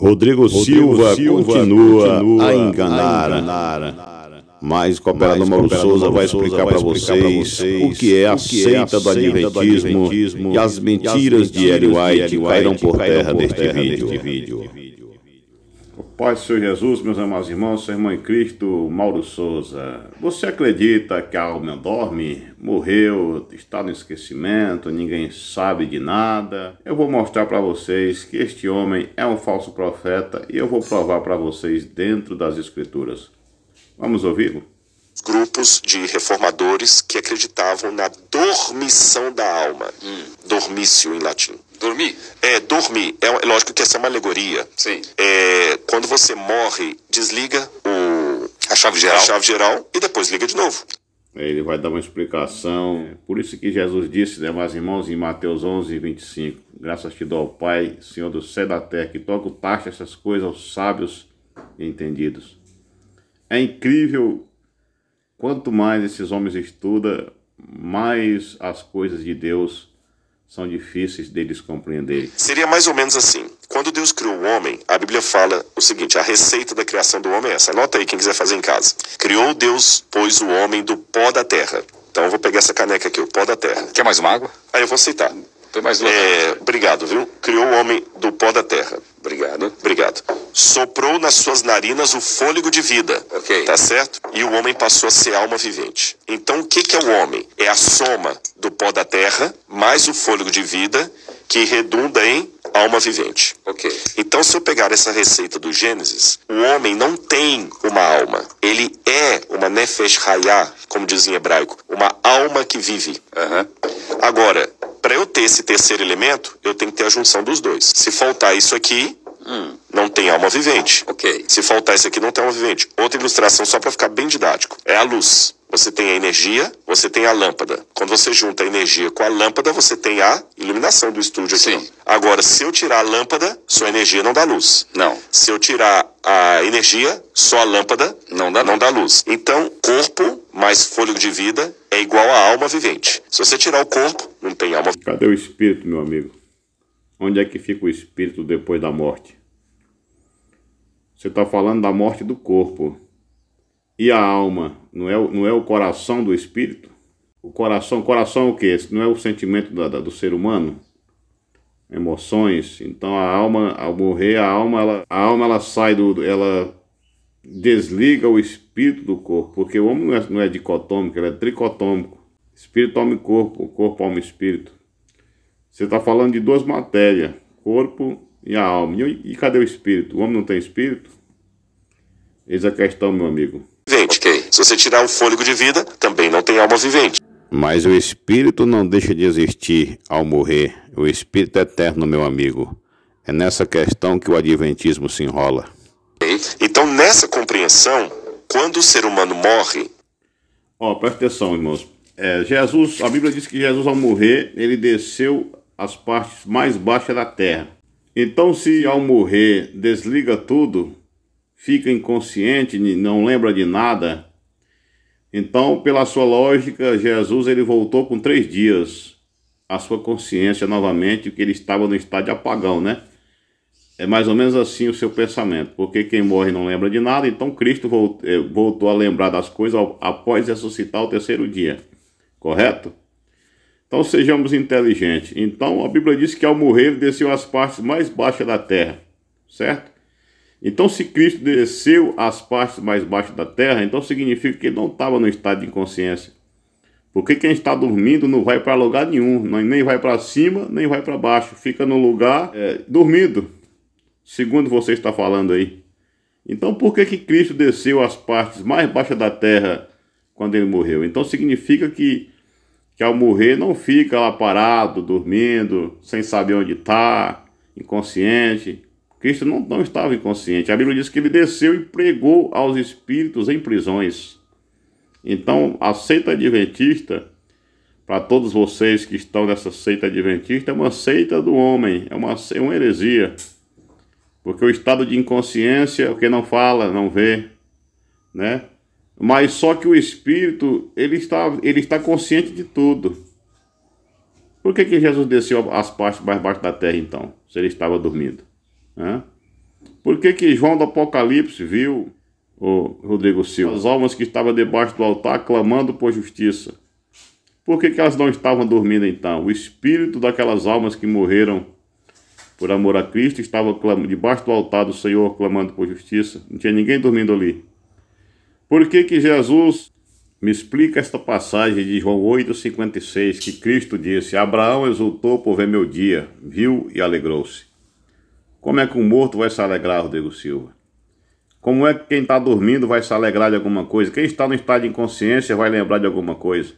Rodrigo, Silva, Silva continua, continua, a enganar. A enganar. Mas o cooperador Mauro Souza vai explicar para vocês, vocês, o que é, é a seita é do adventismo, e as mentiras, de Ellen White, White por terra, terra neste vídeo. vídeo. Paz do Senhor Jesus, meus amados irmãos, sua irmã em Cristo, Mauro Souza. Você acredita que a alma dorme? Morreu, está no esquecimento, ninguém sabe de nada. Eu vou mostrar para vocês que este homem é um falso profeta e eu vou provar para vocês dentro das Escrituras. Vamos ouvi-lo? grupos de reformadores que acreditavam na dormição da alma. Hum. Dormício em latim. Dormir? É, dormir. É, é lógico que essa é uma alegoria. Sim. É, quando você morre, desliga o, a, chave geral. a chave geral e depois liga de novo. Ele vai dar uma explicação. Por isso que Jesus disse, né, meus irmãos, em Mateus 11, 25: Graças te dou ao Pai, Senhor do céu e da terra, que toca o taxa essas coisas aos sábios e entendidos. É incrível Quanto mais esses homens estudam, mais as coisas de Deus são difíceis deles compreenderem. Seria mais ou menos assim. Quando Deus criou o homem, a Bíblia fala o seguinte: a receita da criação do homem é essa. Anota aí quem quiser fazer em casa. Criou Deus, pois o homem do pó da terra. Então eu vou pegar essa caneca aqui, o pó da terra. Quer mais uma água? Aí eu vou aceitar. Foi mais uma. É, obrigado, viu? Criou o homem do pó da terra. Obrigado. Obrigado. Soprou nas suas narinas o fôlego de vida. Ok. Tá certo? E o homem passou a ser alma vivente. Então, o que, que é o homem? É a soma do pó da terra mais o fôlego de vida que redunda em alma vivente. Ok. Então, se eu pegar essa receita do Gênesis, o homem não tem uma alma. Ele é uma nefesh hayah, como diz em hebraico, uma alma que vive. Uhum. Agora, para eu ter esse terceiro elemento, eu tenho que ter a junção dos dois. Se faltar isso aqui, hum. não tem alma vivente. Ok. Se faltar isso aqui, não tem alma vivente. Outra ilustração, só para ficar bem didático, é a luz. Você tem a energia, você tem a lâmpada. Quando você junta a energia com a lâmpada, você tem a iluminação do estúdio aqui. Sim. Agora, se eu tirar a lâmpada, sua energia não dá luz. Não. Se eu tirar a energia, só a lâmpada não dá, não dá luz. Então, corpo mais fôlego de vida é igual à alma vivente. Se você tirar o corpo, não tem alma. Cadê o espírito, meu amigo? Onde é que fica o espírito depois da morte? Você está falando da morte do corpo. E a alma? Não é, não é o coração do espírito? O coração, coração é o que? Não é o sentimento da, da, do ser humano? emoções. Então a alma, ao morrer, a alma ela, a alma ela sai do, ela desliga o espírito do corpo, porque o homem não é, não é dicotômico, ele é tricotômico. Espírito, alma e corpo, corpo, alma e espírito. Você está falando de duas matérias, corpo e a alma. E, e, cadê o espírito? O homem não tem espírito? Eis a questão, meu amigo. Vivente, que se você tirar o fôlego de vida, também não tem alma vivente. Mas o espírito não deixa de existir ao morrer, o espírito é eterno, meu amigo. É nessa questão que o adventismo se enrola. Então, nessa compreensão, quando o ser humano morre. Ó, oh, presta atenção, irmãos. É, Jesus, a Bíblia diz que Jesus, ao morrer, ele desceu as partes mais baixas da terra. Então, se ao morrer desliga tudo, fica inconsciente, não lembra de nada, então, pela sua lógica, Jesus ele voltou com três dias a sua consciência novamente, que ele estava no estado de apagão, né? É mais ou menos assim o seu pensamento, porque quem morre não lembra de nada, então Cristo eh, voltou a lembrar das coisas após ressuscitar o terceiro dia, correto? Então sejamos inteligentes. Então a Bíblia diz que ao morrer ele desceu às partes mais baixas da terra, certo? Então, se Cristo desceu às partes mais baixas da terra, então significa que ele não estava no estado de inconsciência. Porque quem está dormindo não vai para lugar nenhum, nem vai para cima, nem vai para baixo, fica no lugar é, dormido, segundo você está falando aí. Então, por que, que Cristo desceu às partes mais baixas da terra quando ele morreu? Então, significa que, que ao morrer não fica lá parado, dormindo, sem saber onde está, inconsciente Cristo não, não estava inconsciente. A Bíblia diz que ele desceu e pregou aos espíritos em prisões. Então, a seita adventista, para todos vocês que estão nessa seita adventista, é uma seita do homem, é uma, é uma heresia. Porque o estado de inconsciência, o que não fala, não vê, né? Mas só que o espírito, ele está, ele está consciente de tudo. Por que, que Jesus desceu às partes mais baixas da terra, então, se ele estava dormindo? Né? Por que, que João do Apocalipse viu, o Rodrigo Silva, as almas que estavam debaixo do altar clamando por justiça? Por que, que elas não estavam dormindo então? O espírito daquelas almas que morreram por amor a Cristo estava debaixo do altar do Senhor clamando por justiça. Não tinha ninguém dormindo ali. Por que, que Jesus me explica esta passagem de João 8,56 que Cristo disse: Abraão exultou por ver meu dia, viu e alegrou-se. Como é que um morto vai se alegrar, Rodrigo Silva? Como é que quem está dormindo vai se alegrar de alguma coisa? Quem está no estado de inconsciência vai lembrar de alguma coisa?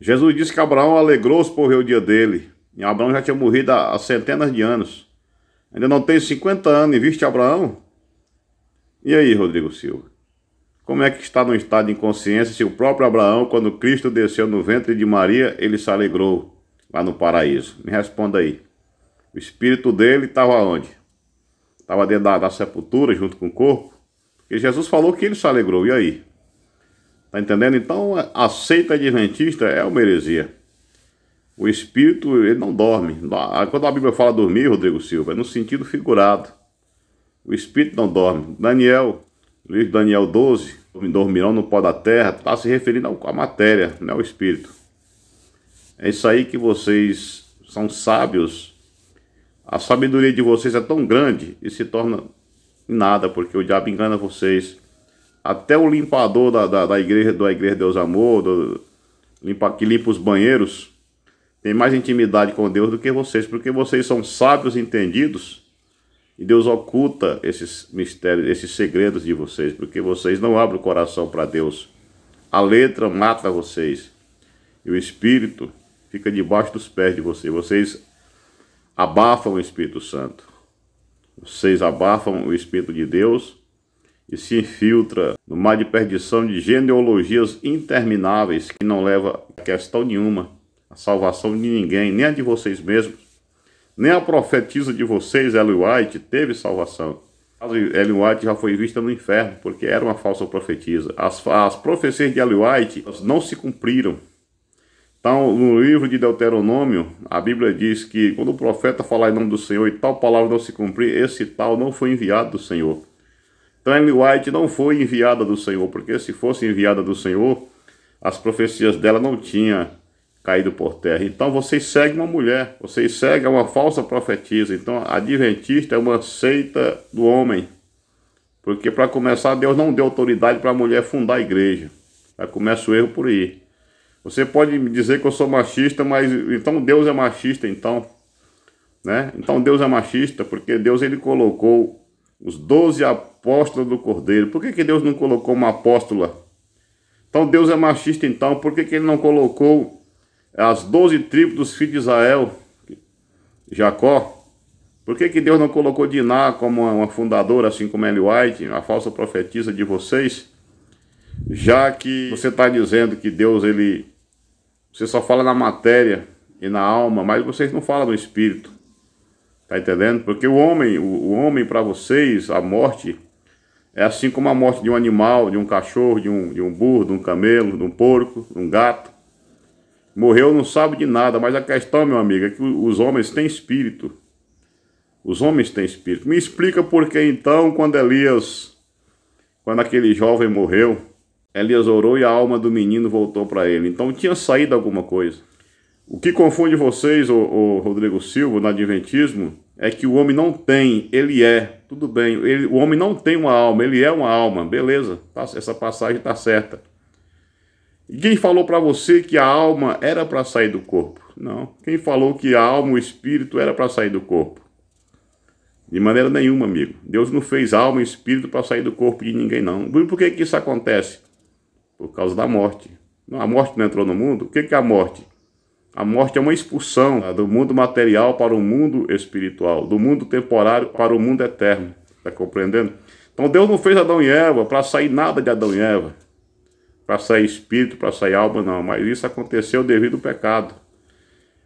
Jesus disse que Abraão alegrou-se por ver o dia dele. E Abraão já tinha morrido há centenas de anos. Ainda não tem 50 anos e viste Abraão? E aí, Rodrigo Silva? Como é que está no estado de inconsciência se o próprio Abraão, quando Cristo desceu no ventre de Maria, ele se alegrou lá no paraíso? Me responda aí. O espírito dele estava onde? Estava dentro da, da, sepultura, junto com o corpo. Porque Jesus falou que ele se alegrou. E aí? Tá entendendo? Então, a seita adventista é uma heresia. O espírito, ele não dorme. Quando a Bíblia fala dormir, Rodrigo Silva, é no sentido figurado. O espírito não dorme. Daniel, livro Daniel 12, dormirão no pó da terra, está se referindo à matéria, não né, ao espírito. É isso aí que vocês são sábios a sabedoria de vocês é tão grande e se torna nada, porque o diabo engana vocês. Até o limpador da, da, da igreja, da igreja Deus Amor, do, limpa, que limpa os banheiros, tem mais intimidade com Deus do que vocês, porque vocês são sábios entendidos e Deus oculta esses mistérios, esses segredos de vocês, porque vocês não abrem o coração para Deus. A letra mata vocês e o espírito fica debaixo dos pés de vocês. Vocês abafam o Espírito Santo. Vocês abafam o Espírito de Deus e se infiltra no mar de perdição de genealogias intermináveis que não leva a questão nenhuma, a salvação de ninguém, nem a de vocês mesmos. Nem a profetisa de vocês, Ellen White, teve salvação. Ellen White já foi vista no inferno, porque era uma falsa profetisa. As, as profecias de Ellen White não se cumpriram. Então, no livro de Deuteronômio, a Bíblia diz que quando o profeta falar em nome do Senhor e tal palavra não se cumprir, esse tal não foi enviado do Senhor. Tammy então, White não foi enviada do Senhor, porque se fosse enviada do Senhor, as profecias dela não tinham caído por terra. Então, vocês seguem uma mulher, vocês seguem uma falsa profetisa. Então, Adventista é uma seita do homem. Porque, para começar, Deus não deu autoridade para a mulher fundar a igreja. Já começa o erro por aí. Você pode me dizer que eu sou machista, mas então Deus é machista, então. Né? Então Deus é machista porque Deus ele colocou os doze apóstolos do Cordeiro. Por que, que Deus não colocou uma apóstola? Então Deus é machista, então. Por que, que ele não colocou as doze tribos dos filhos de Israel, Jacó? Por que, que Deus não colocou Diná como uma fundadora, assim como Ellie White, a falsa profetisa de vocês? Já que você está dizendo que Deus ele você só fala na matéria e na alma, mas vocês não falam no espírito. Tá entendendo? Porque o homem, o, o homem para vocês, a morte é assim como a morte de um animal, de um cachorro, de um, de um burro, de um camelo, de um porco, de um gato. Morreu não sabe de nada, mas a questão, meu amigo, é que os homens têm espírito. Os homens têm espírito. Me explica por que então, quando Elias, quando aquele jovem morreu, Elias orou e a alma do menino voltou para ele. Então tinha saído alguma coisa. O que confunde vocês, o, o Rodrigo Silva, no Adventismo, é que o homem não tem, ele é. Tudo bem, ele, o homem não tem uma alma, ele é uma alma, beleza, tá, essa passagem está certa. E quem falou para você que a alma era para sair do corpo? Não. Quem falou que a alma, o espírito, era para sair do corpo? De maneira nenhuma, amigo. Deus não fez alma e espírito para sair do corpo de ninguém, não. por que, que isso acontece? por causa da morte. A morte não entrou no mundo? O que é a morte? A morte é uma expulsão tá? do mundo material para o mundo espiritual, do mundo temporário para o mundo eterno. Está compreendendo? Então Deus não fez Adão e Eva para sair nada de Adão e Eva, para sair espírito, para sair alma, não. Mas isso aconteceu devido ao pecado.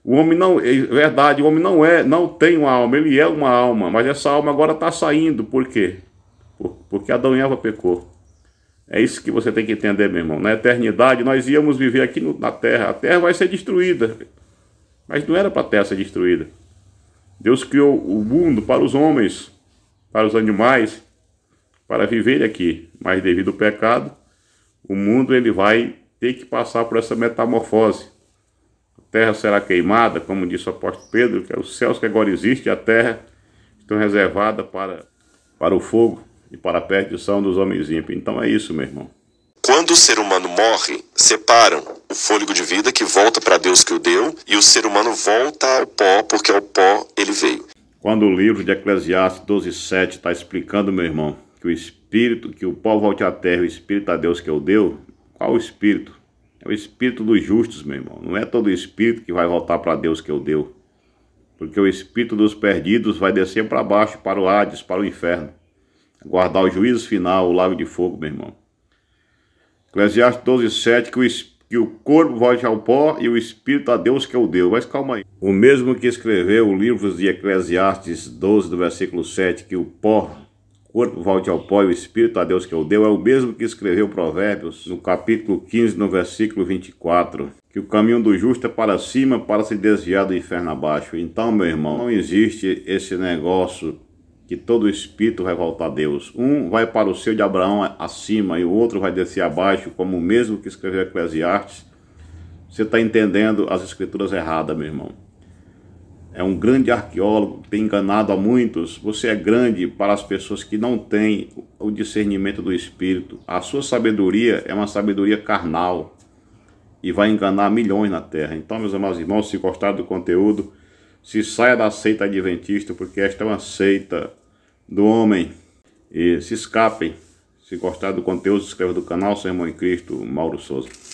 O homem não, é verdade, o homem não é, não tem uma alma, ele é uma alma, mas essa alma agora está saindo, por quê? Porque Adão e Eva pecou. É isso que você tem que entender, meu irmão. Na eternidade, nós íamos viver aqui no, na terra. A terra vai ser destruída. Mas não era para a terra ser destruída. Deus criou o mundo para os homens, para os animais, para viver aqui. Mas devido ao pecado, o mundo ele vai ter que passar por essa metamorfose. A terra será queimada, como disse o apóstolo Pedro, que é os céus que agora existem, a terra estão reservada para, para o fogo e para a perdição dos homens ímpios. Então é isso, meu irmão. Quando o ser humano morre, separam o fôlego de vida que volta para Deus que o deu e o ser humano volta ao pó, porque ao pó ele veio. Quando o livro de Eclesiastes 12:7 está explicando, meu irmão, que o espírito, que o pó volte à terra, o espírito a Deus que o deu, qual o espírito? É o espírito dos justos, meu irmão. Não é todo espírito que vai voltar para Deus que o deu. Porque o espírito dos perdidos vai descer para baixo, para o Hades, para o inferno guardar o juízo final, o lago de fogo, meu irmão. Eclesiastes 12, 7, que o, que o corpo volte ao pó e o espírito a Deus que é o deu. Mas calma aí. O mesmo que escreveu o livro de Eclesiastes 12, do versículo 7, que o pó, o corpo volte ao pó e o espírito a Deus que é o deu, é o mesmo que escreveu Provérbios, no capítulo 15, no versículo 24, que o caminho do justo é para cima, para se desviar do inferno abaixo. Então, meu irmão, não existe esse negócio que todo espírito vai voltar a Deus. Um vai para o seu de Abraão acima e o outro vai descer abaixo, como o mesmo que escreveu Eclesiastes. Você está entendendo as escrituras erradas, meu irmão. É um grande arqueólogo que tem enganado a muitos. Você é grande para as pessoas que não têm o discernimento do espírito. A sua sabedoria é uma sabedoria carnal e vai enganar milhões na terra. Então, meus amados irmãos, se gostar do conteúdo, se saia da seita adventista, porque esta é uma seita do homem. E se escapem. Se gostar do conteúdo, se inscreva no canal. Seu irmão em Cristo, Mauro Souza.